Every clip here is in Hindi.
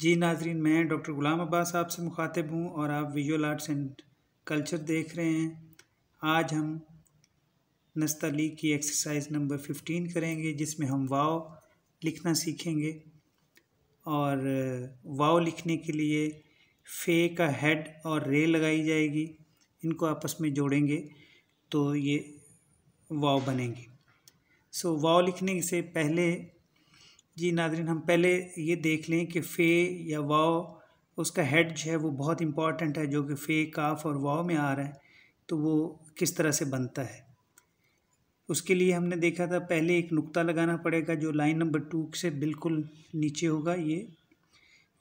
जी नाजरीन मैं डॉक्टर ग़ुलाम अब्बास आपसे मुखातिब हूँ और आप विजुअल आर्ट्स एंड कल्चर देख रहे हैं आज हम नस्तली की एक्सरसाइज नंबर फिफ्टीन करेंगे जिसमें हम वाव लिखना सीखेंगे और वाव लिखने के लिए फे का हेड और रे लगाई जाएगी इनको आपस में जोड़ेंगे तो ये वाव बनेंगे सो so, वाव लिखने से पहले जी नादरीन हम पहले ये देख लें कि फ़े या वाव उसका हेड जो है वो बहुत इम्पॉर्टेंट है जो कि फ़े काफ और वाव में आ रहा है तो वो किस तरह से बनता है उसके लिए हमने देखा था पहले एक नुक्ता लगाना पड़ेगा जो लाइन नंबर टू से बिल्कुल नीचे होगा ये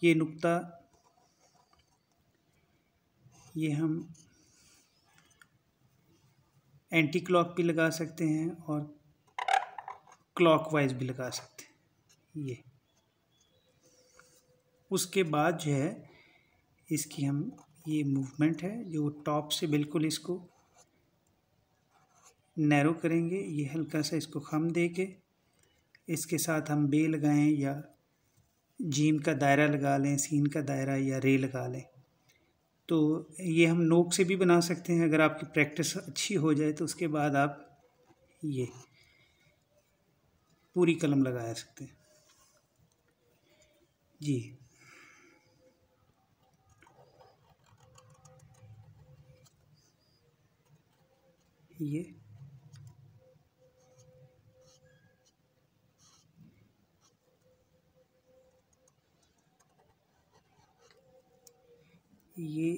ये नुक्ता ये हम एंटी क्लॉक भी लगा सकते हैं और क्लॉकवाइज भी लगा सकते हैं ये उसके बाद जो है इसकी हम ये मूवमेंट है जो टॉप से बिल्कुल इसको नैरो करेंगे ये हल्का सा इसको खम दे के इसके साथ हम बे लगाएं या जीम का दायरा लगा लें सीन का दायरा या रे लगा लें तो ये हम नोक से भी बना सकते हैं अगर आपकी प्रैक्टिस अच्छी हो जाए तो उसके बाद आप ये पूरी कलम लगा सकते हैं जी ये ये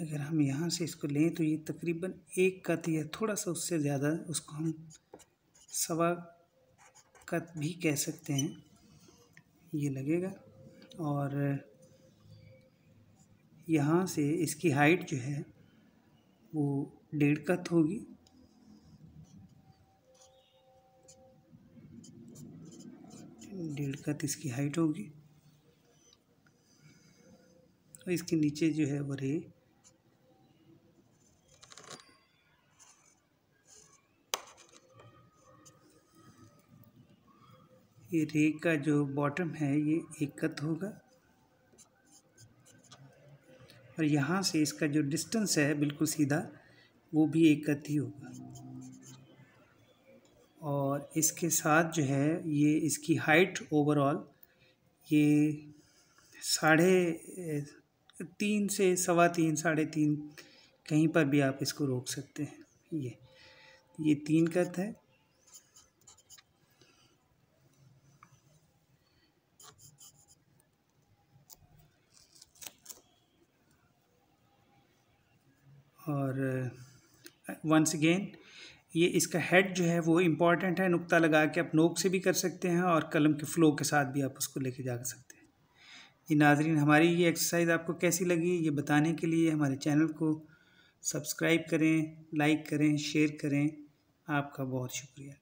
अगर हम यहाँ से इसको लें तो ये तकरीबन एक कत या थोड़ा सा उससे ज़्यादा उसको हम सवा कत भी कह सकते हैं ये लगेगा और यहाँ से इसकी हाइट जो है वो डेढ़ कत होगी डेढ़ कत इसकी हाइट होगी और इसके नीचे जो है वो रे ये रे का जो बॉटम है ये एक कत होगा और यहाँ से इसका जो डिस्टेंस है बिल्कुल सीधा वो भी एक कत ही होगा और इसके साथ जो है ये इसकी हाइट ओवरऑल ये साढ़े तीन से सवा तीन साढ़े तीन कहीं पर भी आप इसको रोक सकते हैं ये ये तीन कत है और वंस अगेन ये इसका हेड जो है वो इम्पॉर्टेंट है नुक्ता लगा के आप नोक से भी कर सकते हैं और कलम के फ़्लो के साथ भी आप उसको लेके जा सकते हैं ये नाजरीन हमारी ये एक्सरसाइज आपको कैसी लगी ये बताने के लिए हमारे चैनल को सब्सक्राइब करें लाइक करें शेयर करें आपका बहुत शुक्रिया